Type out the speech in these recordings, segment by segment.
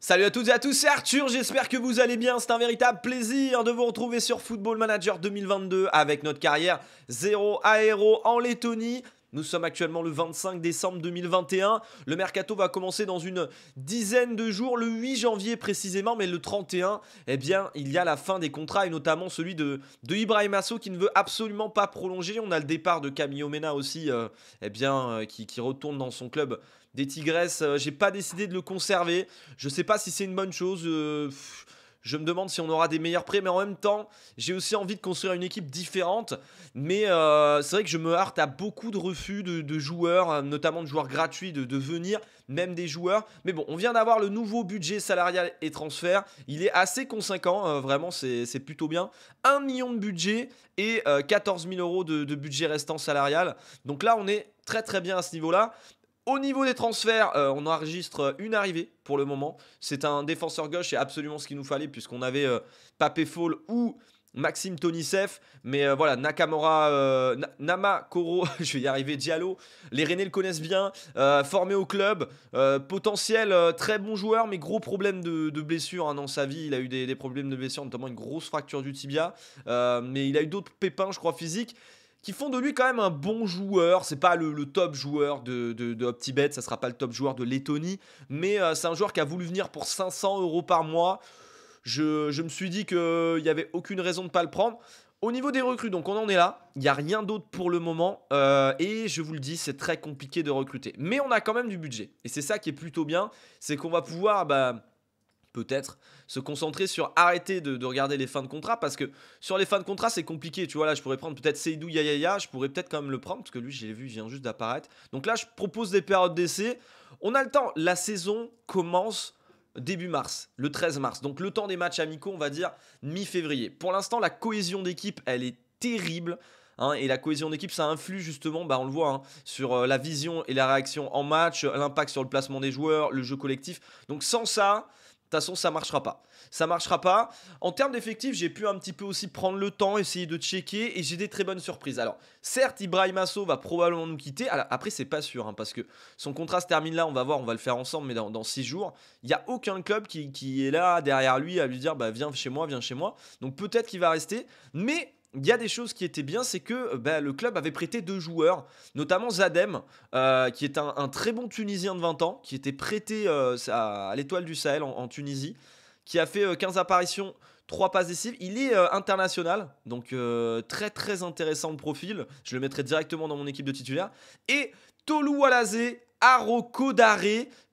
Salut à toutes et à tous, c'est Arthur, j'espère que vous allez bien, c'est un véritable plaisir de vous retrouver sur Football Manager 2022 avec notre carrière 0 à en Lettonie. Nous sommes actuellement le 25 décembre 2021. Le mercato va commencer dans une dizaine de jours, le 8 janvier précisément, mais le 31, eh bien, il y a la fin des contrats et notamment celui de, de Ibrahim Asso qui ne veut absolument pas prolonger. On a le départ de Camille Mena aussi, euh, eh bien, euh, qui, retourne dans son club des Tigresses. Je euh, J'ai pas décidé de le conserver. Je sais pas si c'est une bonne chose. Je me demande si on aura des meilleurs prêts, mais en même temps, j'ai aussi envie de construire une équipe différente. Mais euh, c'est vrai que je me harte à beaucoup de refus de, joueurs, hein, notamment de joueurs gratuits, de, venir, même des joueurs. Mais bon, on vient d'avoir le nouveau budget salarial et transfert. Il est assez conséquent, hein, vraiment, c'est plutôt bien. 1 million de budget et 14 euh, 000 euros de budget restant salarial. Donc là, on est très très bien à ce niveau-là. Au niveau des transferts, euh, on enregistre une arrivée pour le moment. C'est un défenseur gauche et absolument ce qu'il nous fallait puisqu'on avait euh, Papé Fall ou Maxime Tonisef. Mais euh, voilà, Nakamura, Nama, Koro, je vais y arriver, Diallo. Les Rennais le connaissent bien, formé au club, potentiel très bon joueur mais gros problème de, blessure hein, dans sa vie. Il a eu des, des, problèmes de blessure, notamment une grosse fracture du tibia. mais il a eu d'autres pépins, je crois, physiques qui font de lui quand même un bon joueur. C'est pas le, top joueur de, de, de OptiBet, ça sera pas le top joueur de Lettonie, mais euh, c'est un joueur qui a voulu venir pour 500 euros par mois. Je, me suis dit qu'il n'y euh, avait aucune raison de ne pas le prendre. Au niveau des recrues, donc on en est là. Il n'y a rien d'autre pour le moment. Euh, et je vous le dis, c'est très compliqué de recruter. Mais on a quand même du budget. Et c'est ça qui est plutôt bien. C'est qu'on va pouvoir bah, peut-être se concentrer sur arrêter de, regarder les fins de contrat parce que sur les fins de contrat c'est compliqué tu vois là je pourrais prendre peut-être Seydou Yaya. je pourrais peut-être quand même le prendre parce que lui j'ai vu il vient juste d'apparaître donc là je propose des périodes d'essai on a le temps la saison commence début mars, le 13 mars. Donc le temps des matchs amicaux, on va dire mi-février. Pour l'instant, la cohésion d'équipe, elle est terrible. Hein, et la cohésion d'équipe, ça influe justement, bah on le voit, hein, sur euh, la vision et la réaction en match, euh, l'impact sur le placement des joueurs, le jeu collectif. Donc sans ça, de toute façon, ça marchera pas. Ça marchera pas. En termes d'effectifs, j'ai pu un petit peu aussi prendre le temps, essayer de checker et j'ai des très bonnes surprises. Alors, certes, Ibrahim Asso va probablement nous quitter. Alors, après, c'est pas sûr hein, parce que son contrat se termine là. On va voir, on va le faire ensemble, mais dans, 6 jours, il n'y a aucun club qui, est là derrière lui à lui dire bah, Viens chez moi, viens chez moi. Donc, peut-être qu'il va rester. Mais il y a des choses qui étaient bien, c'est que euh, bah, le club avait prêté deux joueurs, notamment Zadem, euh, qui est un, très bon Tunisien de 20 ans, qui était prêté euh, à, l'étoile du Sahel en, Tunisie, qui a fait 15 apparitions, 3 passes décisives. Il est international, donc très très intéressant de profil. Je le mettrai directement dans mon équipe de titulaire. Et Tolu Alazé, Aroko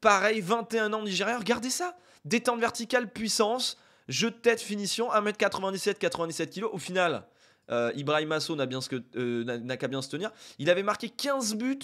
pareil, 21 ans nigérian. Regardez ça Détente verticale, puissance, jeu de tête, finition, 1m97, 97 kg. Au final, euh, Ibrahim Asso euh, n'a, qu'à bien se tenir. Il avait marqué 15 buts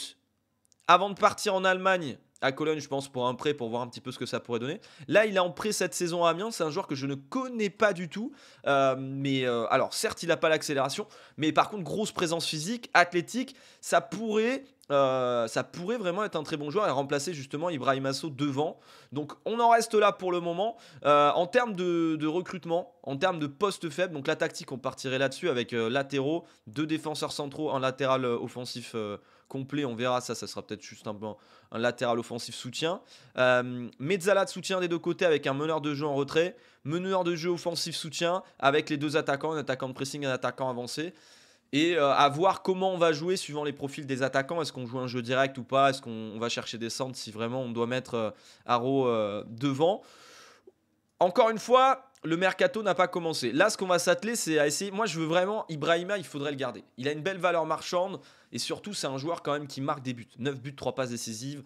avant de partir en Allemagne, à Cologne, je pense, pour un prêt, pour voir un petit peu ce que ça pourrait donner. Là, il est en prêt cette saison à Amiens. C'est un joueur que je ne connais pas du tout. Euh, mais alors, certes, il n'a pas l'accélération, mais par contre, grosse présence physique, athlétique. Ça pourrait euh, ça pourrait vraiment être un très bon joueur et remplacer justement Ibrahim Asso devant. Donc on en reste là pour le moment. Euh, en termes de, recrutement, en termes de poste faible, donc la tactique, on partirait là-dessus avec euh, latéraux, deux défenseurs centraux, un latéral offensif complet, on verra ça, ça sera peut-être juste un, un, latéral offensif soutien. Euh, Mezzala de soutien des deux côtés avec un meneur de jeu en retrait, meneur de jeu offensif soutien avec les deux attaquants, un attaquant de pressing, un attaquant avancé et euh, à voir comment on va jouer suivant les profils des attaquants. Est-ce qu'on joue un jeu direct ou pas Est-ce qu'on va chercher des centres si vraiment on doit mettre Haro euh, euh, devant Encore une fois, le mercato n'a pas commencé. Là, ce qu'on va s'atteler, c'est à essayer. Moi, je veux vraiment Ibrahima, il faudrait le garder. Il a une belle valeur marchande et surtout, c'est un joueur quand même qui marque des buts. 9 buts, 3 passes décisives.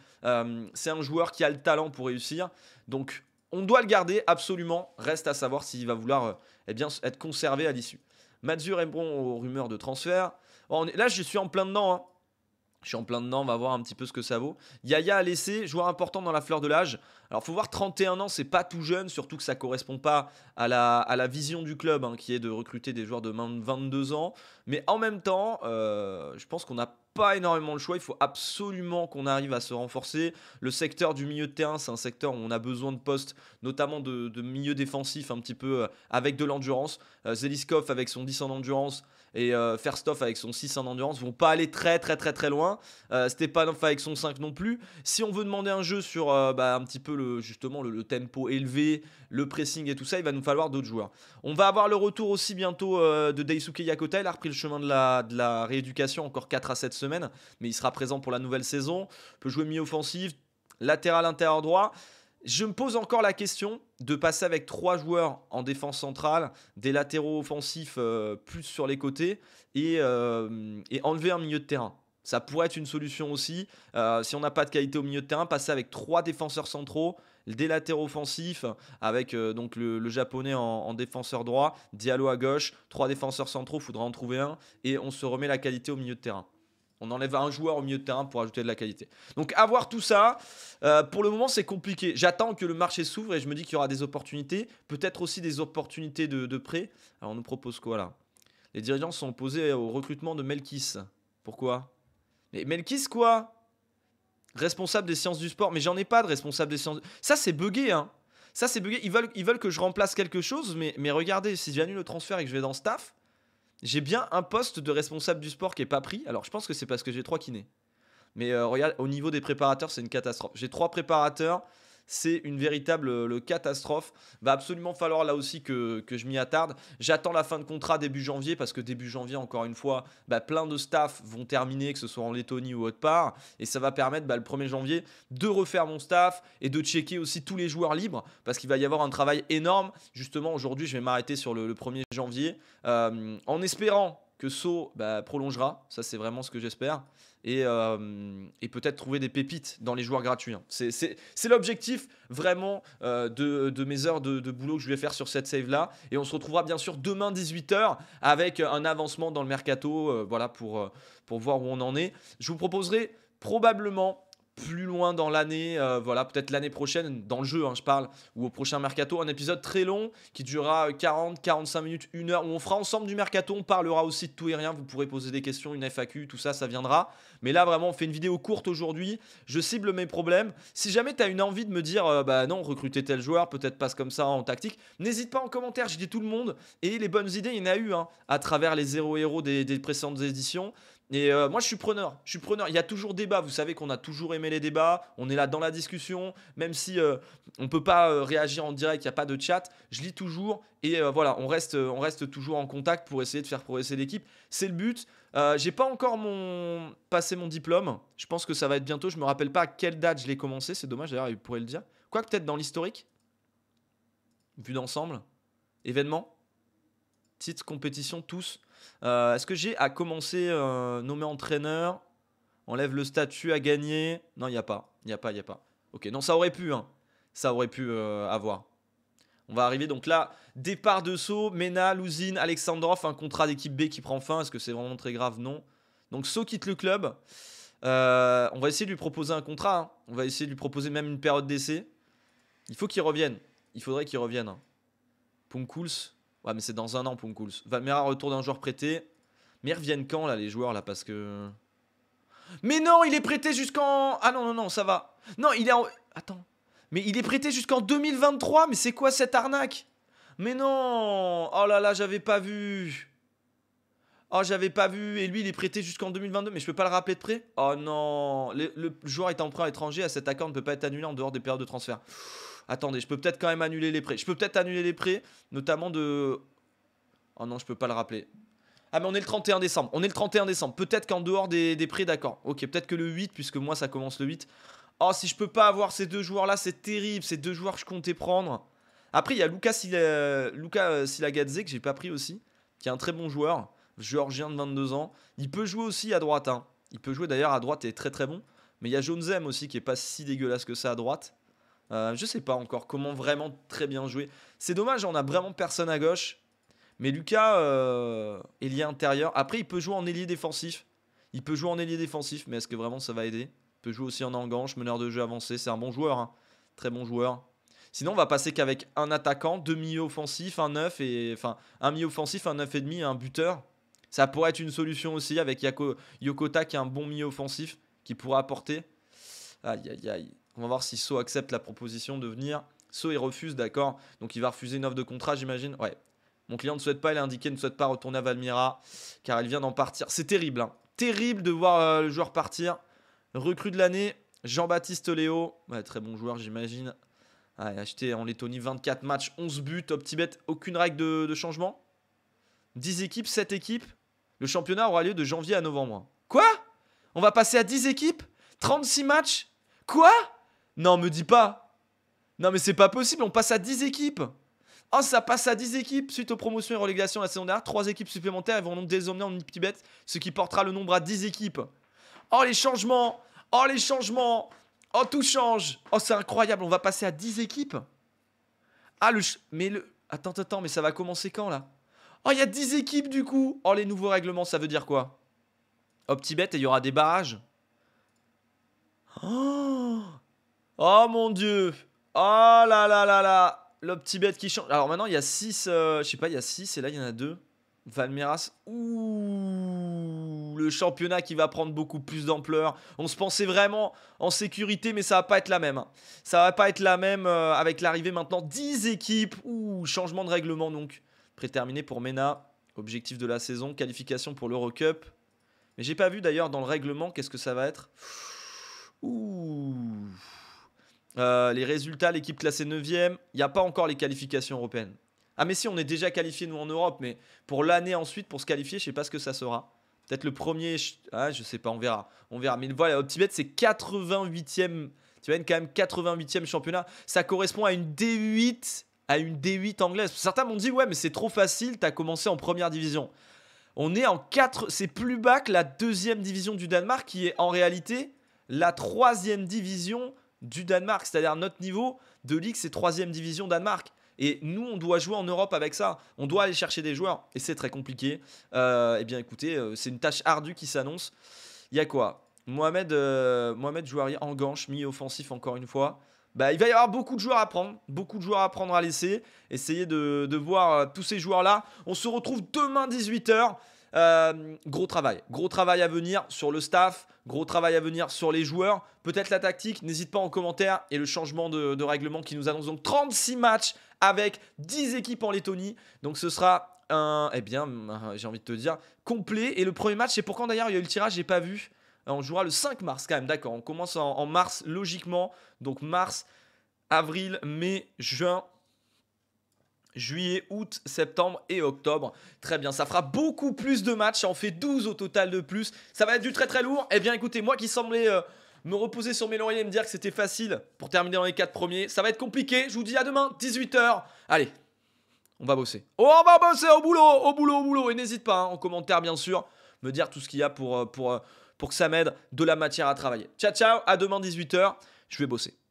c'est un joueur qui a le talent pour réussir. Donc, on doit le garder absolument. Reste à savoir s'il va vouloir eh bien, être conservé à l'issue. Mazur bon aux rumeurs de transfert. Là, je suis en plein dedans. Hein. Je suis en plein dedans, on va voir un petit peu ce que ça vaut. Yaya a laissé, joueur important dans la fleur de l'âge. Alors faut voir, 31 ans, c'est pas tout jeune, surtout que ça correspond pas à la, à la vision du club, hein, qui est de recruter des joueurs de 22 ans. Mais en même temps, euh, je pense qu'on a pas énormément le choix. Il faut absolument qu'on arrive à se renforcer. Le secteur du milieu de terrain, c'est un secteur où on a besoin de postes, notamment de, milieu défensif, un petit peu euh, avec de l'endurance. Euh, Zeliskov avec son 10 en endurance et euh, avec son 6 en endurance vont pas aller très très très très loin. Euh, Stepanov avec son 5 non plus. Si on veut demander un jeu sur bah, un petit peu le, justement le, tempo élevé, le pressing et tout ça, il va nous falloir d'autres joueurs. On va avoir le retour aussi bientôt de Daisuke Yakota. Il a repris le chemin de la, de la rééducation, encore 4 à 7 secondes semaine, mais il sera présent pour la nouvelle saison. Peut jouer mi offensif, latéral intérieur droit. Je me pose encore la question de passer avec trois joueurs en défense centrale, des latéraux offensifs euh, plus sur les côtés euh, et, enlever un milieu de terrain. Ça pourrait être une solution aussi. Euh, si on n'a pas de qualité au milieu de terrain, passer avec trois défenseurs centraux, des latéraux offensifs avec donc le, japonais en, défenseur droit, Diallo à gauche, trois défenseurs centraux, faudra en trouver un et on se remet la qualité au milieu de terrain. On enlève un joueur au milieu de terrain pour ajouter de la qualité. Donc avoir tout ça, euh, pour le moment c'est compliqué. J'attends que le marché s'ouvre et je me dis qu'il y aura des opportunités, peut-être aussi des opportunités de, de prêt. Alors on nous propose quoi là Les dirigeants sont opposés au recrutement de Melkis. Pourquoi Mais Melkis quoi Responsable des sciences du sport, mais j'en ai pas de responsable des sciences. Ça c'est buggé hein. Ça c'est bugué. Ils veulent, ils veulent que je remplace quelque chose, mais, mais regardez, si j'annule le transfert et que je vais dans staff, j'ai bien un poste de responsable du sport qui est pas pris. Alors je pense que c'est parce que j'ai trois kinés. Mais euh, regarde, au niveau des préparateurs, c'est une catastrophe. J'ai trois préparateurs, c'est une véritable euh, catastrophe. Va absolument falloir là aussi que, je m'y attarde. J'attends la fin de contrat début janvier parce que début janvier, encore une fois, bah, plein de staff vont terminer, que ce soit en Lettonie ou autre part. Et ça va permettre bah, le 1er janvier de refaire mon staff et de checker aussi tous les joueurs libres parce qu'il va y avoir un travail énorme. Justement, aujourd'hui, je vais m'arrêter sur le, 1er janvier euh, en espérant que bah, prolongera, ça c'est vraiment ce que j'espère, euh, et, peut-être trouver des pépites dans les joueurs gratuits. Hein. C'est l'objectif vraiment euh, de, mes heures de, boulot que je vais faire sur cette save-là, et on se retrouvera bien sûr demain 18h avec un avancement dans le mercato, euh, voilà, pour, pour voir où on en est. Je vous proposerai probablement plus loin dans l'année, euh, voilà, peut-être l'année prochaine, dans le jeu, hein, je parle, ou au prochain mercato, un épisode très long qui durera 40, euh, 45 minutes, une heure, où on fera ensemble du mercato, on parlera aussi de tout et rien, vous pourrez poser des questions, une FAQ, tout ça, ça viendra. Mais là, vraiment, on fait une vidéo courte aujourd'hui, je cible mes problèmes. Si jamais tu as une envie de me dire, euh, bah non, recruter tel joueur, peut-être passe comme ça en tactique, n'hésite pas en commentaire, je dis tout le monde, et les bonnes idées, il y en a eu, hein, à travers les zéro héros des précédentes éditions. Et euh, moi, je suis preneur. Je suis preneur. Il y a toujours débat. Vous savez qu'on a toujours aimé les débats. On est là dans la discussion. Même si euh, on ne peut pas euh, réagir en direct, il n'y a pas de chat. Je lis toujours. Et voilà, on reste, on reste toujours en contact pour essayer de faire progresser l'équipe. C'est le but. j'ai pas encore mon... passé mon diplôme. Je pense que ça va être bientôt. Je me rappelle pas à quelle date je l'ai commencé. C'est dommage d'ailleurs, il pourrait le dire. Quoi peut-être dans l'historique. vue d'ensemble. événement petite compétition tous. Euh, est-ce que j'ai à commencer euh, nommé entraîneur Enlève le statut à gagner Non, il n'y a pas. Il n'y a pas, il n'y a pas. Ok, non, ça aurait pu. Hein. Ça aurait pu euh, avoir. On va arriver donc là, départ de saut, Mena, Lusine, Alexandrov, un contrat d'équipe B qui prend fin. Est-ce que c'est vraiment très grave Non. Donc Saut quitte le club. on va essayer de lui proposer un contrat. Hein. On va essayer de lui proposer même une période d'essai. Il faut qu'il revienne. Il faudrait qu'il revienne. Hein. Punkuls, Ouais, mais c'est dans un an, Punkouls. Valmera, retour d'un joueur prêté. Mais ils reviennent quand, là, les joueurs, là, parce que. Mais non, il est prêté jusqu'en. Ah non, non, non, ça va. Non, il est en. Attends. Mais il est prêté jusqu'en 2023. Mais c'est quoi cette arnaque Mais non Oh là là, j'avais pas vu. Oh, j'avais pas vu. Et lui, il est prêté jusqu'en 2022. Mais je peux pas le rappeler de près Oh non le, joueur est en prêt à l'étranger. À cet accord ne peut pas être annulé en dehors des périodes de transfert. Attendez, je peux peut-être quand même annuler les prêts. Je peux peut-être annuler les prêts, notamment de... Oh non, je peux pas le rappeler. Ah mais on est le 31 décembre, on est le 31 décembre. Peut-être qu'en dehors des, des prêts, d'accord. Ok, peut-être que le 8, puisque moi ça commence le 8. Oh, si je peux pas avoir ces deux joueurs-là, c'est terrible. Ces deux joueurs que je comptais prendre. Après, il y a Lucas, euh, euh, Silagadze que j'ai pas pris aussi, qui est un très bon joueur, géorgien de 22 ans. Il peut jouer aussi à droite. Hein. Il peut jouer d'ailleurs à droite et très très bon. Mais il y a Jonesem aussi qui est pas si dégueulasse que ça à droite. Euh, je sais pas encore comment vraiment très bien jouer. C'est dommage, on a vraiment personne à gauche. Mais Lucas, euh, ailier intérieur. Après, il peut jouer en ailier défensif. Il peut jouer en ailier défensif, mais est-ce que vraiment ça va aider Il peut jouer aussi en enganche, meneur de jeu avancé. C'est un bon joueur, hein. très bon joueur. Sinon, on va passer qu'avec un attaquant, deux milieux offensifs, un 9 et enfin un milieu offensif, un neuf et demi, un buteur. Ça pourrait être une solution aussi avec Yokota qui est un bon milieu offensif qui pourra apporter. Aïe aïe aïe. On va voir si So accepte la proposition de venir. So, il refuse, d'accord. Donc, il va refuser une offre de contrat, j'imagine. Ouais. Mon client ne souhaite pas, il a indiqué, ne souhaite pas retourner à Valmira car il vient d'en partir. C'est terrible. Hein. Terrible de voir euh, le joueur partir. Recrue de l'année, Jean-Baptiste Léo. Ouais, très bon joueur, j'imagine. Ouais, acheté en Lettonie 24 matchs, 11 buts, petit bête, aucune règle de, de changement. 10 équipes, 7 équipes. Le championnat aura lieu de janvier à novembre. Quoi On va passer à 10 équipes 36 matchs Quoi non, me dis pas. Non, mais c'est pas possible, on passe à 10 équipes. Oh, ça passe à 10 équipes suite aux promotions et relégations la saison dernière. 3 équipes supplémentaires vont donc désormais en petit bête, ce qui portera le nombre à 10 équipes. Oh, les changements Oh, les changements Oh, tout change Oh, c'est incroyable, on va passer à 10 équipes Ah, le... Mais le... Attends, attends, mais ça va commencer quand, là Oh, il y a 10 équipes, du coup Oh, les nouveaux règlements, ça veut dire quoi Oh, petit bête, il y aura des barrages Oh Oh mon dieu Oh là là là là Le petit bête qui change. Alors maintenant, il y a 6. Euh, je sais pas, il y a 6 et là, il y en a 2. Valmiras. Ouh Le championnat qui va prendre beaucoup plus d'ampleur. On se pensait vraiment en sécurité, mais ça va pas être la même. Hein. Ça va pas être la même euh, avec l'arrivée maintenant. 10 équipes. Ouh Changement de règlement donc. Préterminé pour Mena. Objectif de la saison. Qualification pour l'Eurocup. Mais j'ai pas vu d'ailleurs dans le règlement qu'est-ce que ça va être. Ouh euh, les résultats, l'équipe classée 9e, il n'y a pas encore les qualifications européennes. Ah mais si, on est déjà qualifié nous en Europe, mais pour l'année ensuite, pour se qualifier, je sais pas ce que ça sera. Peut-être le premier, je... ne ah, sais pas, on verra. On verra. Mais voilà, Optibet, c'est 88e. Tu vois, quand même 88e championnat. Ça correspond à une D8, à une D8 anglaise. Certains m'ont dit, ouais, mais c'est trop facile, t'as commencé en première division. On est en 4, c'est plus bas que la deuxième division du Danemark, qui est en réalité la troisième division du Danemark, c'est-à-dire notre niveau de ligue, c'est troisième division Danemark. Et nous, on doit jouer en Europe avec ça. On doit aller chercher des joueurs. Et c'est très compliqué. Euh, eh bien, écoutez, euh, c'est une tâche ardue qui s'annonce. Il y a quoi Mohamed, euh, Mohamed Jouari en ganche, mi-offensif encore une fois. Bah, il va y avoir beaucoup de joueurs à prendre, beaucoup de joueurs à prendre à laisser. Essayez de, de voir tous ces joueurs-là. On se retrouve demain 18h. Euh, gros travail. Gros travail à venir sur le staff, gros travail à venir sur les joueurs. Peut-être la tactique, n'hésite pas en commentaire. Et le changement de, règlement qui nous annonce donc 36 matchs avec 10 équipes en Lettonie. Donc ce sera un, eh bien, euh, j'ai envie de te dire, complet. Et le premier match, c'est pour d'ailleurs il y a eu le tirage, j'ai pas vu. On jouera le 5 mars quand même, d'accord. On commence en mars logiquement. Donc mars, avril, mai, juin, Juillet, août, septembre et octobre. Très bien, ça fera beaucoup plus de matchs, On fait 12 au total de plus. Ça va être du très très lourd. Eh bien écoutez, moi qui semblais euh, me reposer sur mes lauriers et me dire que c'était facile pour terminer dans les 4 premiers, ça va être compliqué. Je vous dis à demain, 18h. Allez, on va bosser. Oh, on va bosser au boulot, au boulot, au boulot. Et n'hésite pas, hein, en commentaire bien sûr, me dire tout ce qu'il y a pour, euh, pour, euh, pour que ça m'aide de la matière à travailler. Ciao, ciao, à demain 18h, je vais bosser.